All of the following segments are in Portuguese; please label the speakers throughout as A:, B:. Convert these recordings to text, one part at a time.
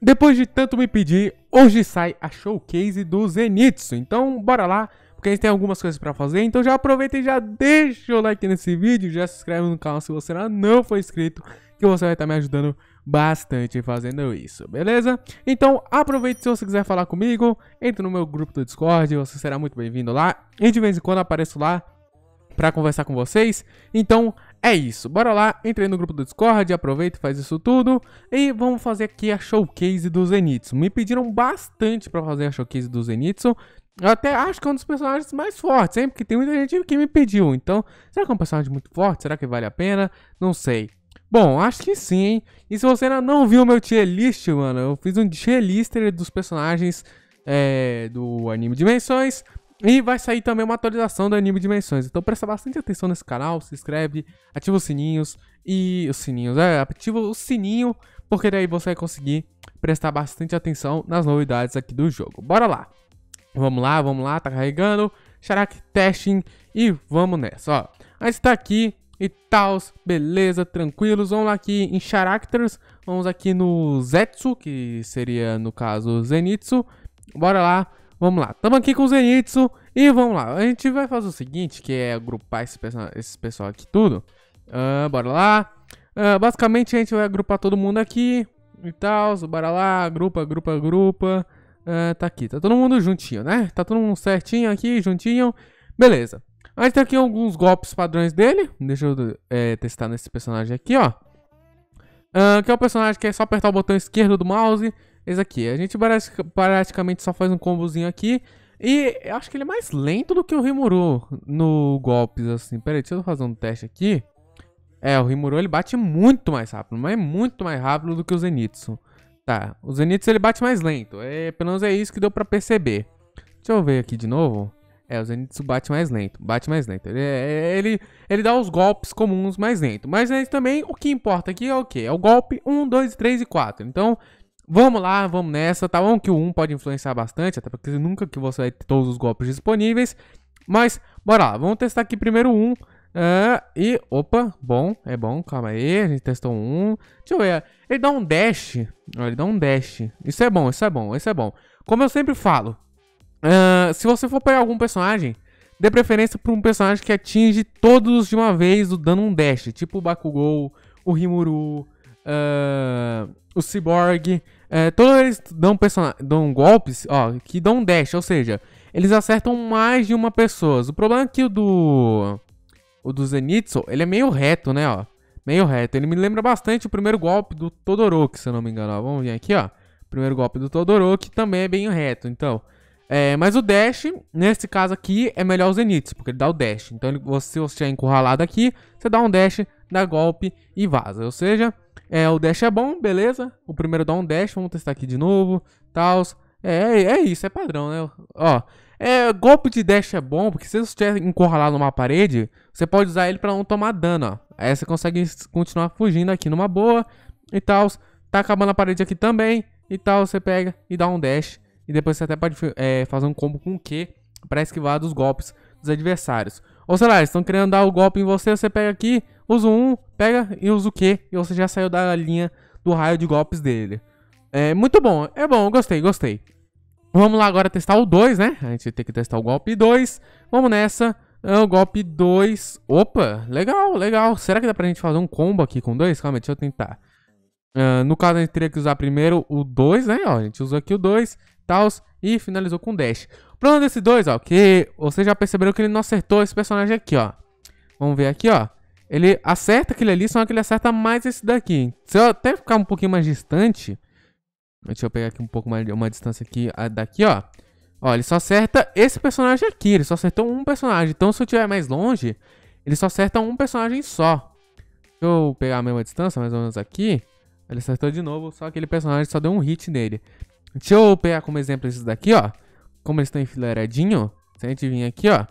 A: Depois de tanto me pedir, hoje sai a showcase do Zenitsu. Então, bora lá, porque a gente tem algumas coisas para fazer. Então já aproveita e já deixa o like nesse vídeo, já se inscreve no canal se você ainda não for inscrito, que você vai estar tá me ajudando bastante fazendo isso, beleza? Então aproveite se você quiser falar comigo, entre no meu grupo do Discord, você será muito bem-vindo lá. E de vez em quando apareço lá para conversar com vocês. Então é isso, bora lá, entrei no grupo do Discord, aproveita e faz isso tudo. E vamos fazer aqui a showcase do Zenitsu. Me pediram bastante pra fazer a showcase do Zenitsu. Eu até acho que é um dos personagens mais fortes, hein? Porque tem muita gente que me pediu. Então, será que é um personagem muito forte? Será que vale a pena? Não sei. Bom, acho que sim, hein? E se você ainda não viu meu tier list, mano, eu fiz um tier list dos personagens é, do anime Dimensões. E vai sair também uma atualização do Anime Dimensões. Então presta bastante atenção nesse canal, se inscreve, ativa os sininhos e os sininhos, é, ativa o sininho, porque daí você vai conseguir prestar bastante atenção nas novidades aqui do jogo. Bora lá. Vamos lá, vamos lá, tá carregando. Sharak testing e vamos nessa, ó. A gente tá aqui e tal, beleza, tranquilos. Vamos lá aqui em Characters, vamos aqui no Zetsu, que seria no caso Zenitsu. Bora lá. Vamos lá, tamo aqui com o Zenitsu e vamos lá. A gente vai fazer o seguinte, que é agrupar esse, esse pessoal aqui tudo. Uh, bora lá. Uh, basicamente a gente vai agrupar todo mundo aqui e tal, bora lá, agrupa, agrupa. agrupa. Uh, tá aqui, tá todo mundo juntinho, né? Tá todo mundo certinho aqui, juntinho. Beleza. A gente tem aqui alguns golpes padrões dele. Deixa eu é, testar nesse personagem aqui, ó. Uh, que é o um personagem que é só apertar o botão esquerdo do mouse esse aqui. A gente praticamente só faz um combozinho aqui. E eu acho que ele é mais lento do que o Rimuru no golpes, assim. Pera aí, deixa eu fazer um teste aqui. É, o Rimuru ele bate muito mais rápido, mas é muito mais rápido do que o Zenitsu. Tá, o Zenitsu ele bate mais lento. É, pelo menos é isso que deu pra perceber. Deixa eu ver aqui de novo. É, o Zenitsu bate mais lento, bate mais lento. Ele, é, é, ele, ele dá os golpes comuns mais lento. Mas aí também o que importa aqui é o quê? É o golpe 1, 2, 3 e 4. Então, Vamos lá, vamos nessa. Tá bom que o 1 pode influenciar bastante, até porque nunca que você vai ter todos os golpes disponíveis. Mas, bora lá, vamos testar aqui primeiro o 1. Uh, e, opa, bom, é bom, calma aí, a gente testou um. Deixa eu ver, ele dá um dash, ele dá um dash. Isso é bom, isso é bom, isso é bom. Como eu sempre falo, uh, se você for pegar algum personagem, dê preferência para um personagem que atinge todos de uma vez, dando um dash. Tipo o Bakugou, o Rimuru, uh, o Cyborg. É, todos eles dão, dão golpes ó, que dão dash, ou seja, eles acertam mais de uma pessoa. O problema é que o do. O do Zenitsu, ele é meio reto, né? Ó, meio reto. Ele me lembra bastante o primeiro golpe do Todoroki, se eu não me engano. Ó, vamos vir aqui, ó. Primeiro golpe do Todoroki também é bem reto, então. É, mas o dash, nesse caso aqui, é melhor o Zenitsu, porque ele dá o dash. Então, ele, se você estiver encurralado aqui, você dá um dash, dá golpe e vaza. Ou seja, é, o dash é bom, beleza. O primeiro dá um dash, vamos testar aqui de novo, tal. É, é isso, é padrão, né? Ó, é, golpe de dash é bom, porque se você estiver encurralado numa parede, você pode usar ele para não tomar dano, ó. Aí você consegue continuar fugindo aqui numa boa e tal. Tá acabando a parede aqui também e tal, você pega e dá um dash. E depois você até pode é, fazer um combo com o Q para esquivar dos golpes dos adversários. Ou sei lá, eles estão querendo dar o golpe em você, você pega aqui, usa um, pega e usa o Q, e você já saiu da linha do raio de golpes dele. É muito bom, é bom, gostei, gostei. Vamos lá agora testar o 2, né? A gente tem que testar o golpe 2. Vamos nessa. É o golpe 2. Opa, legal, legal. Será que dá pra gente fazer um combo aqui com 2? Calma, deixa eu tentar. Uh, no caso, a gente teria que usar primeiro o 2, né? Ó, a gente usou aqui o 2, tals, e finalizou com o dash. O problema desse 2, ó, que vocês já perceberam que ele não acertou esse personagem aqui, ó. Vamos ver aqui, ó ele acerta aquele ali, só que ele acerta mais esse daqui. Se eu até ficar um pouquinho mais distante, deixa eu pegar aqui um pouco mais, uma distância aqui, daqui, ó. Ó, ele só acerta esse personagem aqui, ele só acertou um personagem. Então, se eu estiver mais longe, ele só acerta um personagem só. Deixa eu pegar a mesma distância, mais ou menos aqui. Ele acertou de novo, só aquele personagem só deu um hit nele. Deixa eu pegar como exemplo esses daqui, ó. Como eles estão enfileiradinho, se a gente vir aqui, ó,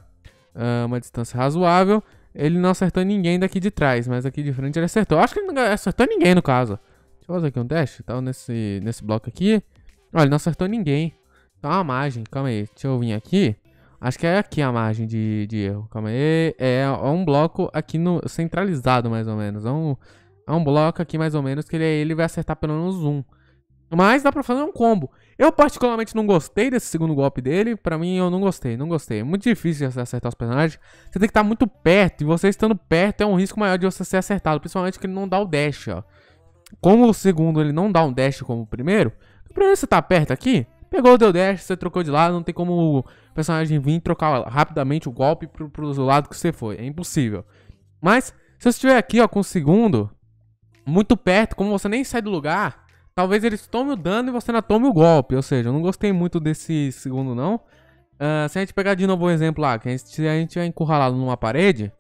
A: ah, uma distância razoável, ele não acertou ninguém daqui de trás, mas aqui de frente ele acertou. Acho que ele não acertou ninguém no caso. Deixa eu fazer aqui um teste. Tá nesse, nesse bloco aqui. Olha, ele não acertou ninguém. Tá então, uma margem. Calma aí. Deixa eu vir aqui. Acho que é aqui a margem de, de erro. Calma aí. É, é um bloco aqui no centralizado, mais ou menos. É um, é um bloco aqui, mais ou menos, que ele, é, ele vai acertar pelo menos um. Mas dá pra fazer um combo. Eu particularmente não gostei desse segundo golpe dele. Pra mim, eu não gostei, não gostei. É muito difícil acertar os personagens. Você tem que estar tá muito perto. E você estando perto é um risco maior de você ser acertado. Principalmente que ele não dá o dash, ó. Como o segundo ele não dá um dash como o primeiro. O primeiro você tá perto aqui. Pegou o teu dash, você trocou de lado. Não tem como o personagem vir trocar rapidamente o golpe pro, pro lado que você foi. É impossível. Mas, se você estiver aqui, ó, com o segundo... Muito perto, como você nem sai do lugar... Talvez eles tomem o dano e você ainda tome o golpe. Ou seja, eu não gostei muito desse segundo, não. Uh, se a gente pegar de novo um exemplo lá, que a gente, se a gente é encurralado numa parede...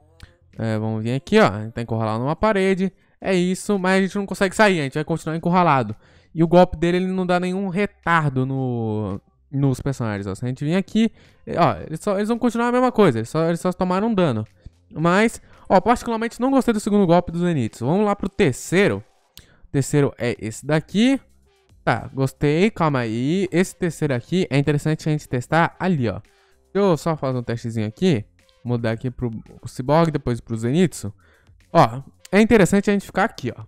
A: É, vamos vir aqui, ó. A gente tá encurralado numa parede. É isso, mas a gente não consegue sair. A gente vai continuar encurralado. E o golpe dele, ele não dá nenhum retardo no, nos personagens. Ó. Se a gente vir aqui, é, ó, eles, só, eles vão continuar a mesma coisa. Eles só, eles só tomaram dano. Mas, ó, particularmente não gostei do segundo golpe dos Zenitsu. Vamos lá pro terceiro. Terceiro é esse daqui. Tá, gostei, calma aí. Esse terceiro aqui é interessante a gente testar ali, ó. Deixa eu só fazer um testezinho aqui. Mudar aqui pro Cyborg, depois pro Zenitsu. Ó, é interessante a gente ficar aqui, ó.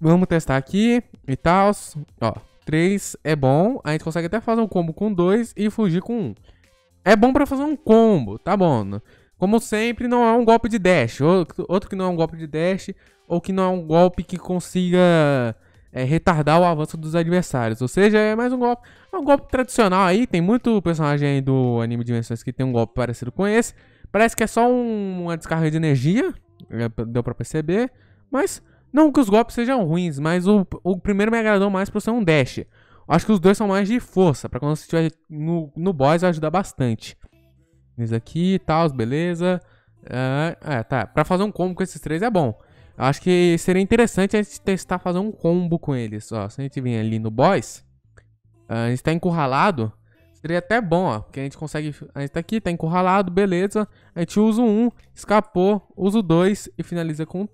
A: Vamos testar aqui e tal. Ó, 3 é bom. A gente consegue até fazer um combo com 2 e fugir com 1. Um. É bom pra fazer um combo, tá bom. Como sempre, não é um golpe de dash. Outro que não é um golpe de dash, ou que não é um golpe que consiga é, retardar o avanço dos adversários. Ou seja, é mais um golpe. É um golpe tradicional aí. Tem muito personagem aí do anime Dimensões que tem um golpe parecido com esse. Parece que é só um, uma descarga de energia. É, deu pra perceber. Mas não que os golpes sejam ruins, mas o, o primeiro me agradou mais por ser um dash. Acho que os dois são mais de força, para quando você estiver no, no boss ajudar bastante aqui e tal, beleza. É, é, tá. Pra fazer um combo com esses três é bom. Acho que seria interessante a gente testar fazer um combo com eles. Ó, se a gente vir ali no boss, a gente tá encurralado. Seria até bom, ó. Porque a gente consegue. A gente tá aqui, tá encurralado, beleza. A gente usa o um, escapou, usa o e finaliza com o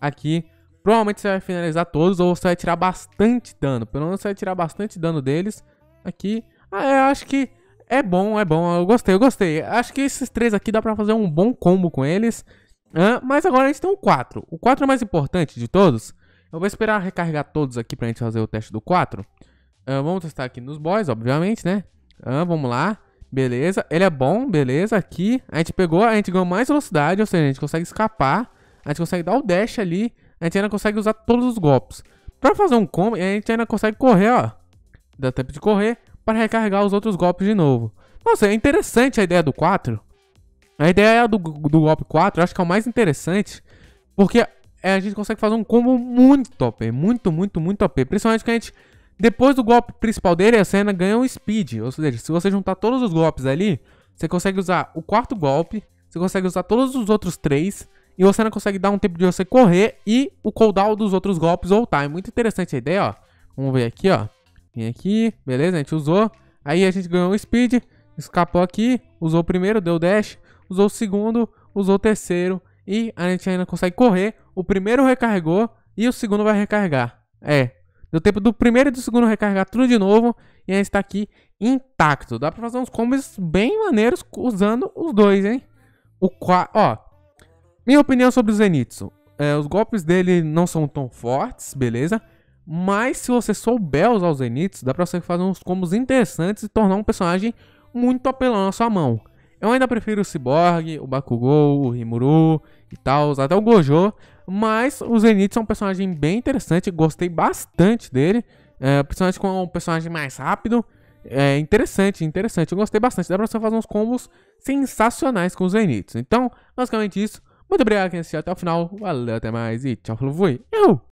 A: aqui. Provavelmente você vai finalizar todos ou você vai tirar bastante dano. Pelo menos você vai tirar bastante dano deles. Aqui. Ah, é, acho que é bom, é bom. Eu gostei, eu gostei. Acho que esses três aqui dá pra fazer um bom combo com eles. mas agora a gente tem o 4. O 4 é o mais importante de todos. Eu vou esperar recarregar todos aqui pra gente fazer o teste do 4. vamos testar aqui nos boys, obviamente, né? vamos lá. Beleza. Ele é bom, beleza. Aqui a gente pegou, a gente ganhou mais velocidade, ou seja, a gente consegue escapar. A gente consegue dar o dash ali. A gente ainda consegue usar todos os golpes. Pra fazer um combo, a gente ainda consegue correr, ó. Dá tempo de correr para recarregar os outros golpes de novo. Nossa, é interessante a ideia do 4. A ideia é do, do golpe 4 eu acho que é o mais interessante, porque é, a gente consegue fazer um combo muito OP, muito, muito, muito OP. Principalmente que a gente, depois do golpe principal dele, a cena ganha um speed. Ou seja, se você juntar todos os golpes ali, você consegue usar o quarto golpe, você consegue usar todos os outros três, e você não consegue dar um tempo de você correr e o cooldown dos outros golpes voltar. É muito interessante a ideia, ó. Vamos ver aqui, ó. Vem aqui, beleza, a gente usou. Aí a gente ganhou o speed, escapou aqui, usou o primeiro, deu dash, usou o segundo, usou o terceiro e a gente ainda consegue correr. O primeiro recarregou e o segundo vai recarregar. É, deu tempo do primeiro e do segundo recarregar tudo de novo e a gente tá aqui intacto. Dá pra fazer uns combos bem maneiros usando os dois, hein? O qua... Ó, minha opinião sobre o Zenitsu. É, os golpes dele não são tão fortes, beleza? Mas se você souber usar os Zeniths, dá pra você fazer uns combos interessantes e tornar um personagem muito apelão na sua mão. Eu ainda prefiro o Cyborg, o Bakugou, o Rimuru e tal, até o Gojo. Mas o Zenith é um personagem bem interessante, gostei bastante dele. É, com um personagem mais rápido. É interessante, interessante. Eu gostei bastante. Dá pra você fazer uns combos sensacionais com os Zeniths. Então, basicamente isso. Muito obrigado quem assistiu até o final. Valeu, até mais e tchau, falou, fui. Eu!